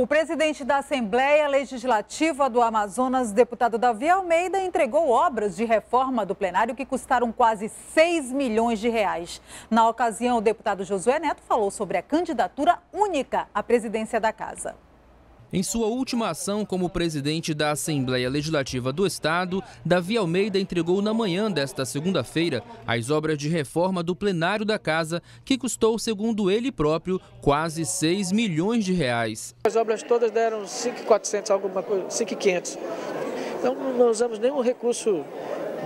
O presidente da Assembleia Legislativa do Amazonas, deputado Davi Almeida, entregou obras de reforma do plenário que custaram quase 6 milhões de reais. Na ocasião, o deputado Josué Neto falou sobre a candidatura única à presidência da casa. Em sua última ação como presidente da Assembleia Legislativa do Estado, Davi Almeida entregou na manhã desta segunda-feira as obras de reforma do plenário da casa, que custou, segundo ele próprio, quase 6 milhões de reais. As obras todas deram 5.400, alguma coisa, 5.500. Então não usamos nenhum recurso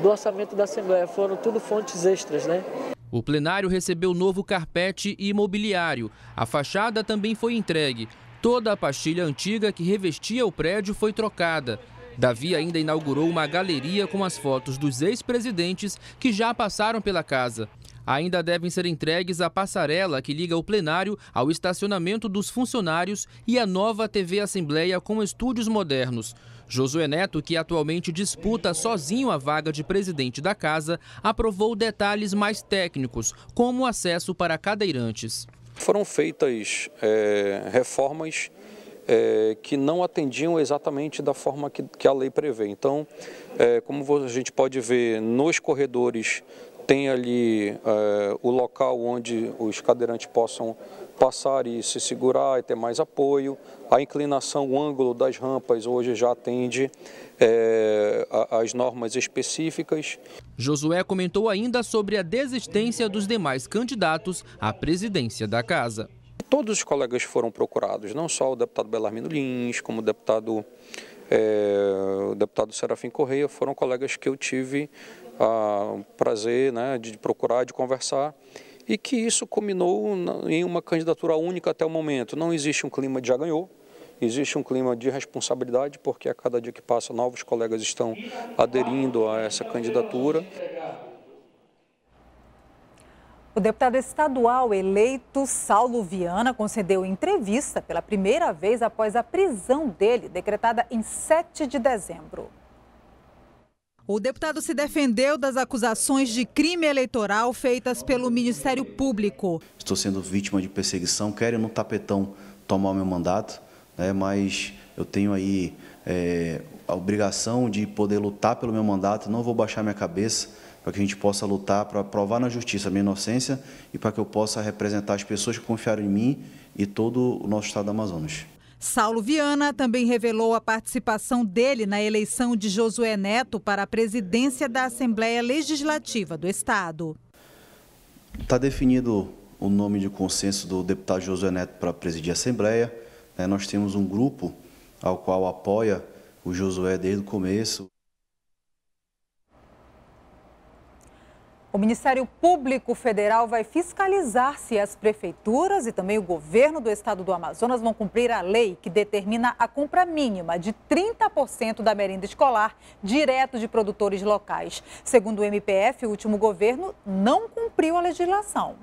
do orçamento da Assembleia, foram tudo fontes extras, né? O plenário recebeu novo carpete e imobiliário. A fachada também foi entregue. Toda a pastilha antiga que revestia o prédio foi trocada. Davi ainda inaugurou uma galeria com as fotos dos ex-presidentes que já passaram pela casa. Ainda devem ser entregues a passarela que liga o plenário ao estacionamento dos funcionários e a nova TV Assembleia com estúdios modernos. Josué Neto, que atualmente disputa sozinho a vaga de presidente da casa, aprovou detalhes mais técnicos, como o acesso para cadeirantes. Foram feitas é, reformas é, que não atendiam exatamente da forma que, que a lei prevê. Então, é, como a gente pode ver nos corredores tem ali é, o local onde os cadeirantes possam passar e se segurar e ter mais apoio. A inclinação, o ângulo das rampas hoje já atende é, eh, às normas específicas. Josué comentou ainda sobre a desistência dos demais candidatos à presidência da casa. Todos os colegas foram procurados, não só o deputado Belarmino Lins, como o deputado é, o deputado Serafim Correia foram colegas que eu tive o ah, prazer né, de procurar, de conversar e que isso culminou em uma candidatura única até o momento. Não existe um clima de já ganhou, existe um clima de responsabilidade, porque a cada dia que passa novos colegas estão aderindo a essa candidatura. O deputado estadual eleito Saulo Viana concedeu entrevista pela primeira vez após a prisão dele, decretada em 7 de dezembro. O deputado se defendeu das acusações de crime eleitoral feitas pelo Ministério Público. Estou sendo vítima de perseguição, querem no tapetão tomar meu mandato, né, mas eu tenho aí é, a obrigação de poder lutar pelo meu mandato, não vou baixar minha cabeça para que a gente possa lutar para provar na justiça a minha inocência e para que eu possa representar as pessoas que confiaram em mim e todo o nosso estado do Amazonas. Saulo Viana também revelou a participação dele na eleição de Josué Neto para a presidência da Assembleia Legislativa do Estado. Está definido o nome de consenso do deputado Josué Neto para presidir a Assembleia. Né? Nós temos um grupo ao qual apoia o Josué desde o começo. O Ministério Público Federal vai fiscalizar se as prefeituras e também o governo do estado do Amazonas vão cumprir a lei que determina a compra mínima de 30% da merenda escolar direto de produtores locais. Segundo o MPF, o último governo não cumpriu a legislação.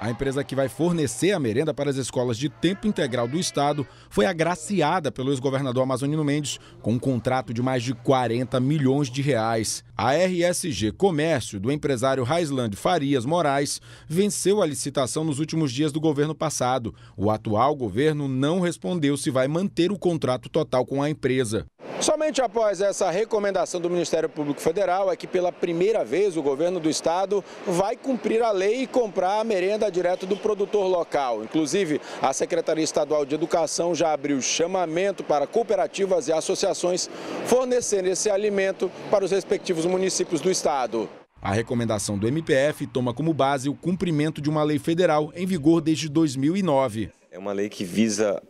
A empresa que vai fornecer a merenda para as escolas de tempo integral do estado foi agraciada pelo ex-governador Amazonino Mendes com um contrato de mais de 40 milhões de reais. A RSG Comércio, do empresário Raisland Farias Moraes, venceu a licitação nos últimos dias do governo passado. O atual governo não respondeu se vai manter o contrato total com a empresa. Somente após essa recomendação do Ministério Público Federal é que pela primeira vez o governo do estado vai cumprir a lei e comprar a merenda direto do produtor local. Inclusive, a Secretaria Estadual de Educação já abriu chamamento para cooperativas e associações fornecerem esse alimento para os respectivos municípios do estado. A recomendação do MPF toma como base o cumprimento de uma lei federal em vigor desde 2009. É uma lei que visa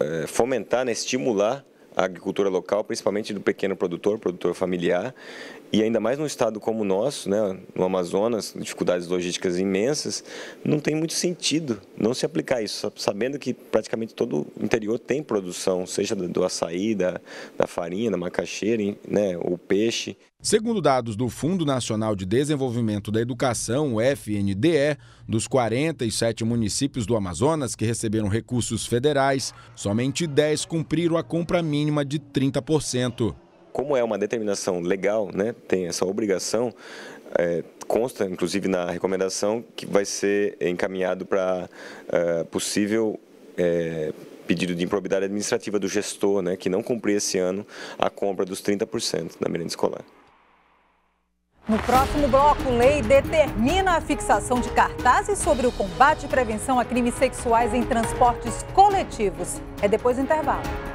é, fomentar, né, estimular a agricultura local, principalmente do pequeno produtor, produtor familiar, e ainda mais num estado como o nosso, né, no Amazonas, dificuldades logísticas imensas, não tem muito sentido não se aplicar isso, sabendo que praticamente todo o interior tem produção, seja do açaí, da, da farinha, da macaxeira, né, o peixe. Segundo dados do Fundo Nacional de Desenvolvimento da Educação, o FNDE, dos 47 municípios do Amazonas que receberam recursos federais, somente 10 cumpriram a compra mínima mínima de 30%. Como é uma determinação legal, né, tem essa obrigação, é, consta inclusive na recomendação que vai ser encaminhado para é, possível é, pedido de improbidade administrativa do gestor, né, que não cumpriu esse ano a compra dos 30% da merenda escolar. No próximo bloco, lei determina a fixação de cartazes sobre o combate e prevenção a crimes sexuais em transportes coletivos. É depois do intervalo.